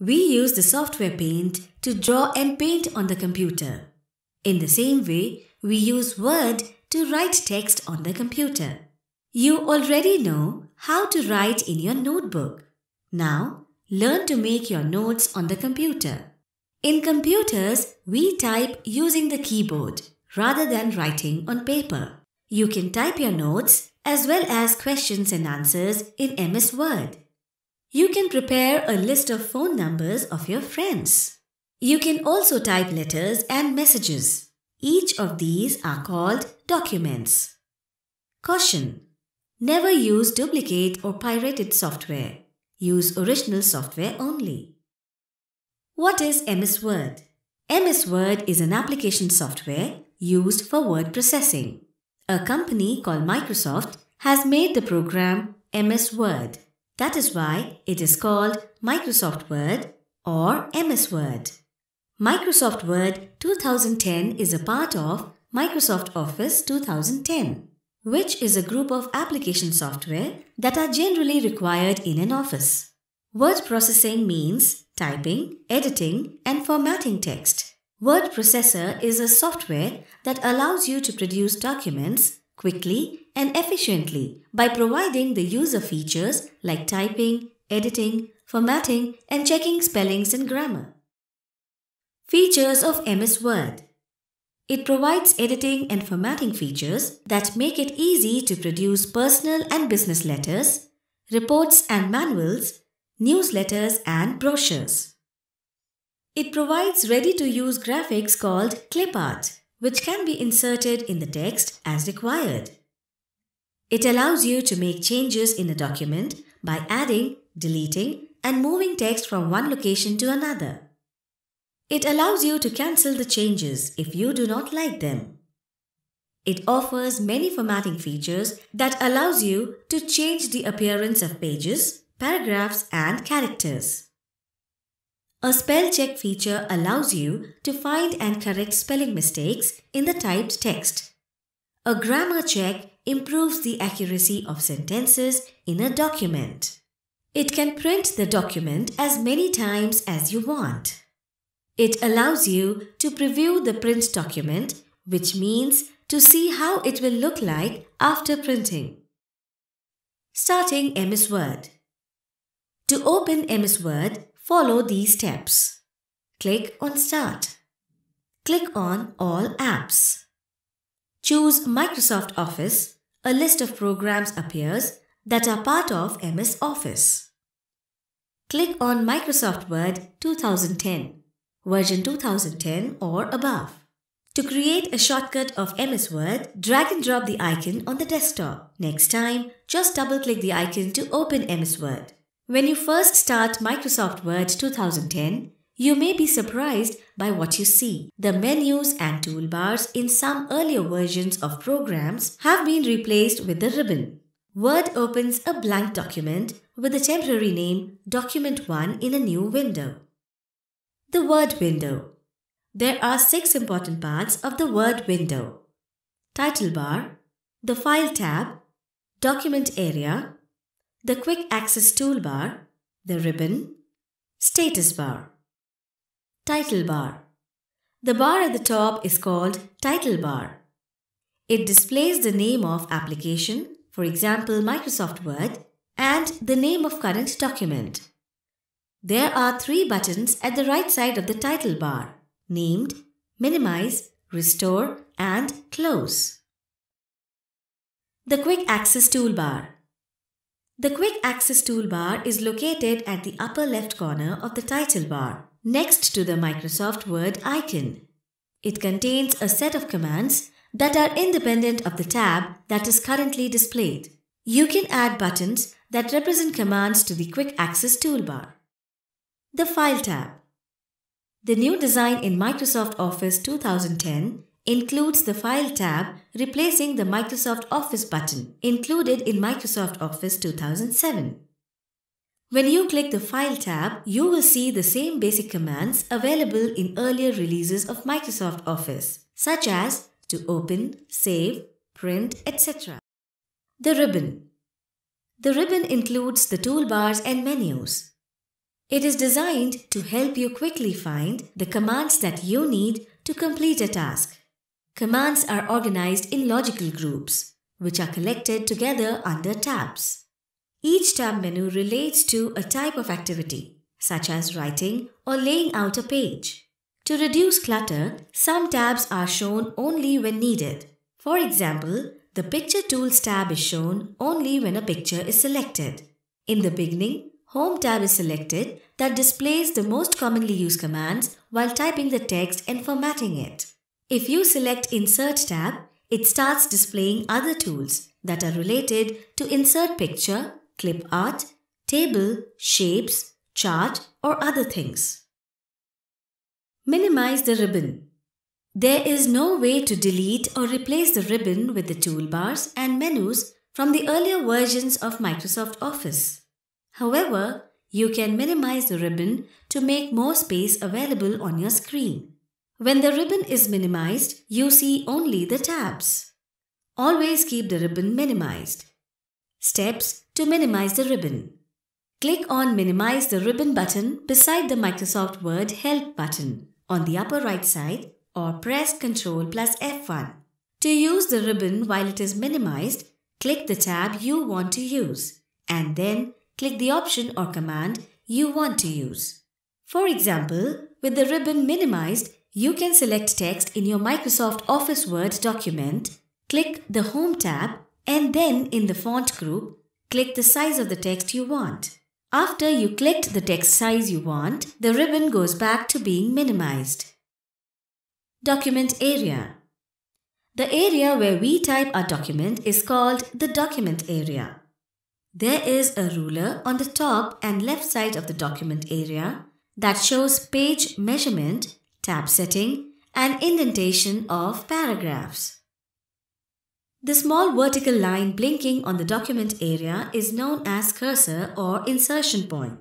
We use the software Paint to draw and paint on the computer. In the same way, we use Word to write text on the computer. You already know how to write in your notebook. Now, learn to make your notes on the computer. In computers, we type using the keyboard rather than writing on paper. You can type your notes as well as questions and answers in MS Word. You can prepare a list of phone numbers of your friends. You can also type letters and messages. Each of these are called documents. Caution! Never use duplicate or pirated software. Use original software only. What is MS Word? MS Word is an application software used for word processing. A company called Microsoft has made the program MS Word. That is why it is called Microsoft Word or MS Word. Microsoft Word 2010 is a part of Microsoft Office 2010, which is a group of application software that are generally required in an office. Word processing means typing, editing, and formatting text. Word processor is a software that allows you to produce documents quickly and efficiently by providing the user features like typing, editing, formatting, and checking spellings and grammar. Features of MS Word It provides editing and formatting features that make it easy to produce personal and business letters, reports and manuals, newsletters and brochures. It provides ready-to-use graphics called clip art, which can be inserted in the text as required. It allows you to make changes in a document by adding, deleting, and moving text from one location to another. It allows you to cancel the changes if you do not like them. It offers many formatting features that allows you to change the appearance of pages, paragraphs and characters. A spell check feature allows you to find and correct spelling mistakes in the typed text. A grammar check improves the accuracy of sentences in a document. It can print the document as many times as you want. It allows you to preview the print document, which means to see how it will look like after printing. Starting MS Word To open MS Word, follow these steps. Click on Start. Click on All Apps. Choose Microsoft Office a list of programs appears that are part of MS Office. Click on Microsoft Word 2010, version 2010 or above. To create a shortcut of MS Word, drag and drop the icon on the desktop. Next time, just double click the icon to open MS Word. When you first start Microsoft Word 2010, you may be surprised by what you see. The menus and toolbars in some earlier versions of programs have been replaced with the ribbon. Word opens a blank document with the temporary name Document 1 in a new window. The Word window. There are six important parts of the Word window. Title bar, the File tab, Document area, the Quick Access toolbar, the ribbon, Status bar. Title bar. The bar at the top is called title bar. It displays the name of application, for example Microsoft Word, and the name of current document. There are three buttons at the right side of the title bar named Minimize, Restore and Close. The Quick Access Toolbar The Quick Access Toolbar is located at the upper left corner of the title bar next to the Microsoft Word icon. It contains a set of commands that are independent of the tab that is currently displayed. You can add buttons that represent commands to the Quick Access toolbar. The File tab. The new design in Microsoft Office 2010 includes the File tab replacing the Microsoft Office button included in Microsoft Office 2007. When you click the File tab, you will see the same basic commands available in earlier releases of Microsoft Office, such as to open, save, print, etc. The ribbon. The ribbon includes the toolbars and menus. It is designed to help you quickly find the commands that you need to complete a task. Commands are organized in logical groups, which are collected together under tabs. Each tab menu relates to a type of activity, such as writing or laying out a page. To reduce clutter, some tabs are shown only when needed. For example, the Picture Tools tab is shown only when a picture is selected. In the beginning, Home tab is selected that displays the most commonly used commands while typing the text and formatting it. If you select Insert tab, it starts displaying other tools that are related to insert picture, clip art, table, shapes, chart or other things. Minimize the ribbon. There is no way to delete or replace the ribbon with the toolbars and menus from the earlier versions of Microsoft Office. However, you can minimize the ribbon to make more space available on your screen. When the ribbon is minimized, you see only the tabs. Always keep the ribbon minimized. Steps to minimize the ribbon. Click on Minimize the Ribbon button beside the Microsoft Word Help button on the upper right side or press Ctrl plus F1. To use the ribbon while it is minimized, click the tab you want to use and then click the option or command you want to use. For example, with the ribbon minimized, you can select text in your Microsoft Office Word document, click the Home tab, and then in the Font group, Click the size of the text you want. After you clicked the text size you want, the ribbon goes back to being minimized. Document Area The area where we type our document is called the document area. There is a ruler on the top and left side of the document area that shows page measurement, tab setting, and indentation of paragraphs. The small vertical line blinking on the document area is known as cursor or insertion point.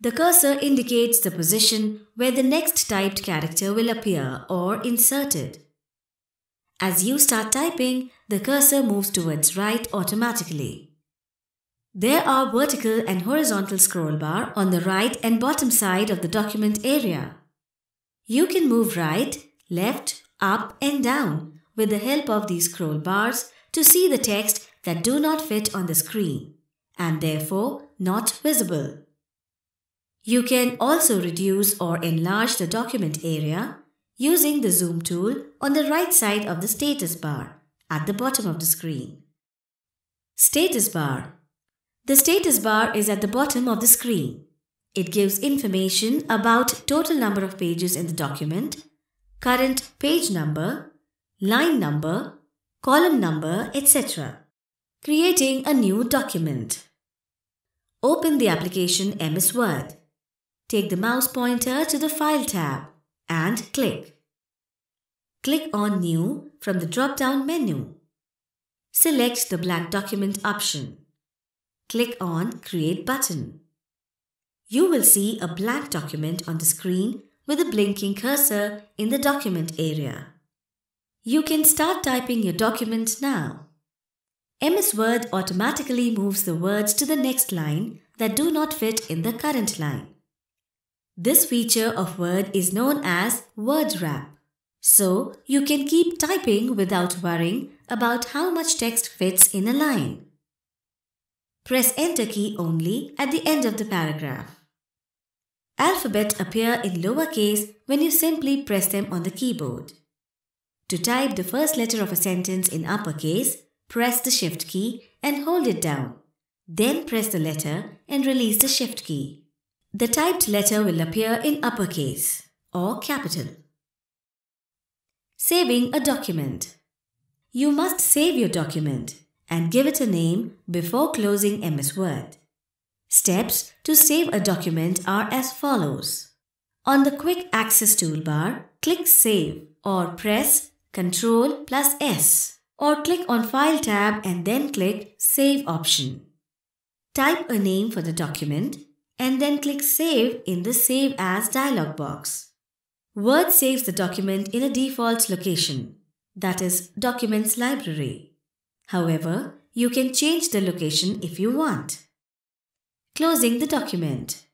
The cursor indicates the position where the next typed character will appear or inserted. As you start typing, the cursor moves towards right automatically. There are vertical and horizontal scroll bar on the right and bottom side of the document area. You can move right, left, up and down with the help of these scroll bars to see the text that do not fit on the screen and therefore not visible. You can also reduce or enlarge the document area using the zoom tool on the right side of the status bar at the bottom of the screen. Status bar The status bar is at the bottom of the screen. It gives information about total number of pages in the document, current page number, line number, column number, etc. Creating a new document. Open the application MS Word. Take the mouse pointer to the File tab and click. Click on New from the drop-down menu. Select the blank document option. Click on Create button. You will see a blank document on the screen with a blinking cursor in the document area. You can start typing your document now. MS Word automatically moves the words to the next line that do not fit in the current line. This feature of Word is known as word wrap. So, you can keep typing without worrying about how much text fits in a line. Press Enter key only at the end of the paragraph. Alphabet appear in lowercase when you simply press them on the keyboard. To type the first letter of a sentence in uppercase, press the Shift key and hold it down. Then press the letter and release the Shift key. The typed letter will appear in uppercase or capital. Saving a document. You must save your document and give it a name before closing MS Word. Steps to save a document are as follows. On the Quick Access toolbar, click Save or press Ctrl plus S or click on File tab and then click Save option. Type a name for the document and then click Save in the Save As dialog box. Word saves the document in a default location, that is Documents Library. However, you can change the location if you want. Closing the document.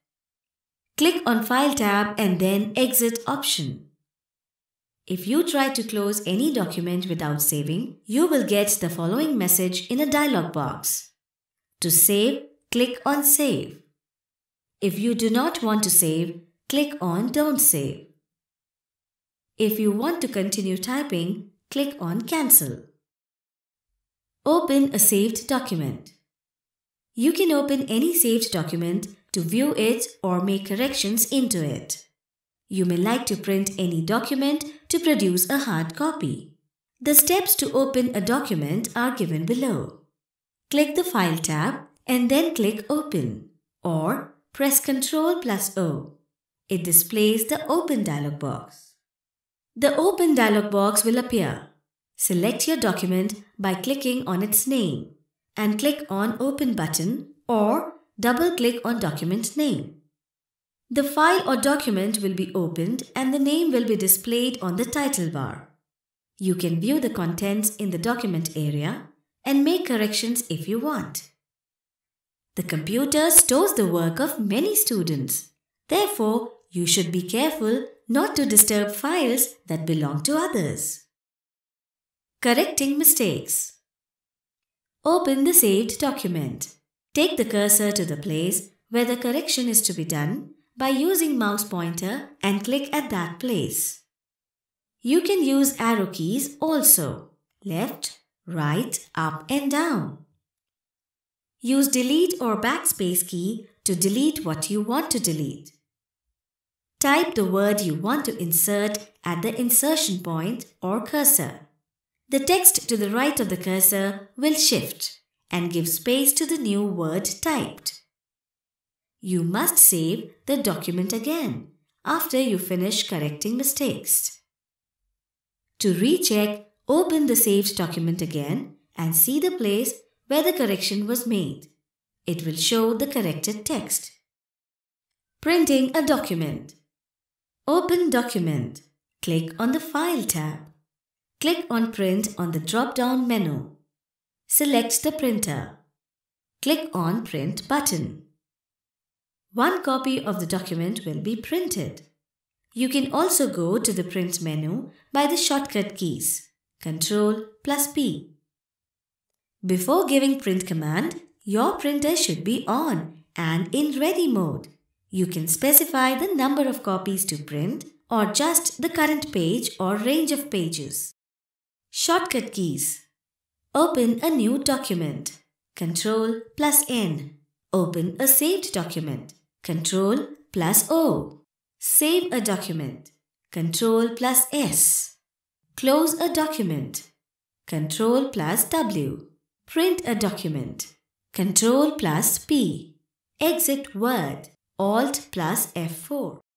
Click on File tab and then Exit option. If you try to close any document without saving, you will get the following message in a dialog box. To save, click on Save. If you do not want to save, click on Don't Save. If you want to continue typing, click on Cancel. Open a saved document. You can open any saved document to view it or make corrections into it. You may like to print any document to produce a hard copy. The steps to open a document are given below. Click the File tab and then click Open or press Ctrl plus O. It displays the Open dialog box. The Open dialog box will appear. Select your document by clicking on its name and click on Open button or double click on document name. The file or document will be opened and the name will be displayed on the title bar. You can view the contents in the document area and make corrections if you want. The computer stores the work of many students. Therefore, you should be careful not to disturb files that belong to others. Correcting mistakes. Open the saved document. Take the cursor to the place where the correction is to be done by using mouse pointer and click at that place. You can use arrow keys also, left, right, up and down. Use delete or backspace key to delete what you want to delete. Type the word you want to insert at the insertion point or cursor. The text to the right of the cursor will shift and give space to the new word typed. You must save the document again after you finish correcting mistakes. To recheck, open the saved document again and see the place where the correction was made. It will show the corrected text. Printing a document. Open document. Click on the File tab. Click on Print on the drop-down menu. Select the printer. Click on Print button. One copy of the document will be printed. You can also go to the print menu by the shortcut keys Ctrl plus P. Before giving print command, your printer should be on and in ready mode. You can specify the number of copies to print or just the current page or range of pages. Shortcut keys. Open a new document. Ctrl plus N. Open a saved document. Control plus O. Save a document. Control plus S. Close a document. Control plus W. Print a document. Control plus P. Exit Word. Alt plus F4.